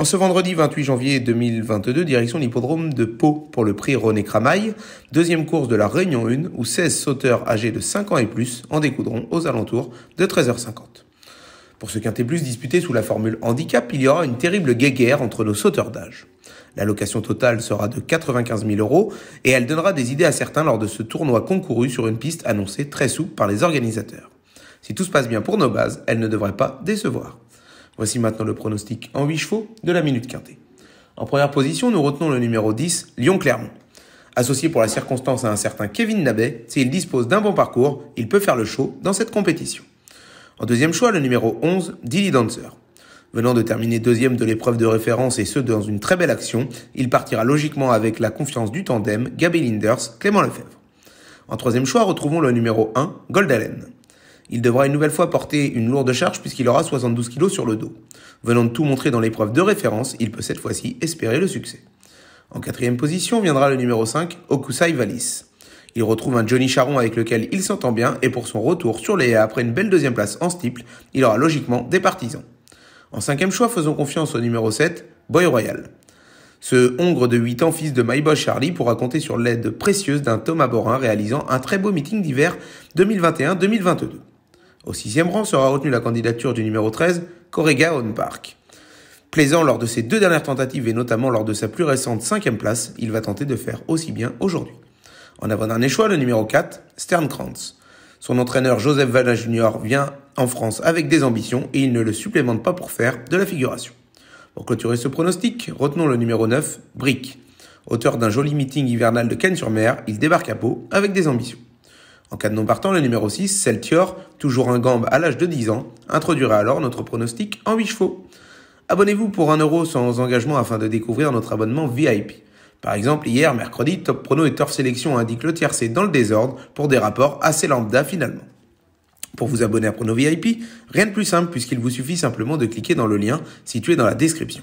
En ce vendredi 28 janvier 2022, direction l'hippodrome de Pau pour le prix René cramail deuxième course de la Réunion 1 où 16 sauteurs âgés de 5 ans et plus en découdront aux alentours de 13h50. Pour ce quintet plus disputé sous la formule handicap, il y aura une terrible guéguerre entre nos sauteurs d'âge. L'allocation totale sera de 95 000 euros et elle donnera des idées à certains lors de ce tournoi concouru sur une piste annoncée très souple par les organisateurs. Si tout se passe bien pour nos bases, elle ne devrait pas décevoir. Voici maintenant le pronostic en 8 chevaux de la minute quintée. En première position, nous retenons le numéro 10, Lyon-Clermont. Associé pour la circonstance à un certain Kevin Nabet, s'il dispose d'un bon parcours, il peut faire le show dans cette compétition. En deuxième choix, le numéro 11, Dilly Dancer. Venant de terminer deuxième de l'épreuve de référence et ce dans une très belle action, il partira logiquement avec la confiance du tandem Gaby Linders, Clément Lefebvre. En troisième choix, retrouvons le numéro 1, Goldalen il devra une nouvelle fois porter une lourde charge puisqu'il aura 72 kg sur le dos. Venant de tout montrer dans l'épreuve de référence, il peut cette fois-ci espérer le succès. En quatrième position viendra le numéro 5, Okusai Valis. Il retrouve un Johnny Charon avec lequel il s'entend bien et pour son retour sur les après une belle deuxième place en steeple, il aura logiquement des partisans. En cinquième choix, faisons confiance au numéro 7, Boy Royal. Ce Hongre de 8 ans, fils de MyBoy Charlie, pourra compter sur l'aide précieuse d'un Thomas Borin réalisant un très beau meeting d'hiver 2021-2022. Au sixième rang sera retenue la candidature du numéro 13, Correga Own Park. Plaisant lors de ses deux dernières tentatives et notamment lors de sa plus récente cinquième place, il va tenter de faire aussi bien aujourd'hui. En avant-dernier choix, le numéro 4, Sternkrantz. Son entraîneur Joseph Valla Jr. vient en France avec des ambitions et il ne le supplémente pas pour faire de la figuration. Pour clôturer ce pronostic, retenons le numéro 9, Brick. Auteur d'un joli meeting hivernal de Cannes-sur-Mer, il débarque à Pau avec des ambitions. En cas de non partant, le numéro 6, Celtior, toujours un gambe à l'âge de 10 ans, introduira alors notre pronostic en 8 chevaux. Abonnez-vous pour 1 euro sans engagement afin de découvrir notre abonnement VIP. Par exemple, hier, mercredi, Top Prono et Turf Sélection indiquent le tiercé dans le désordre pour des rapports assez lambda finalement. Pour vous abonner à Prono VIP, rien de plus simple puisqu'il vous suffit simplement de cliquer dans le lien situé dans la description.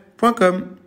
com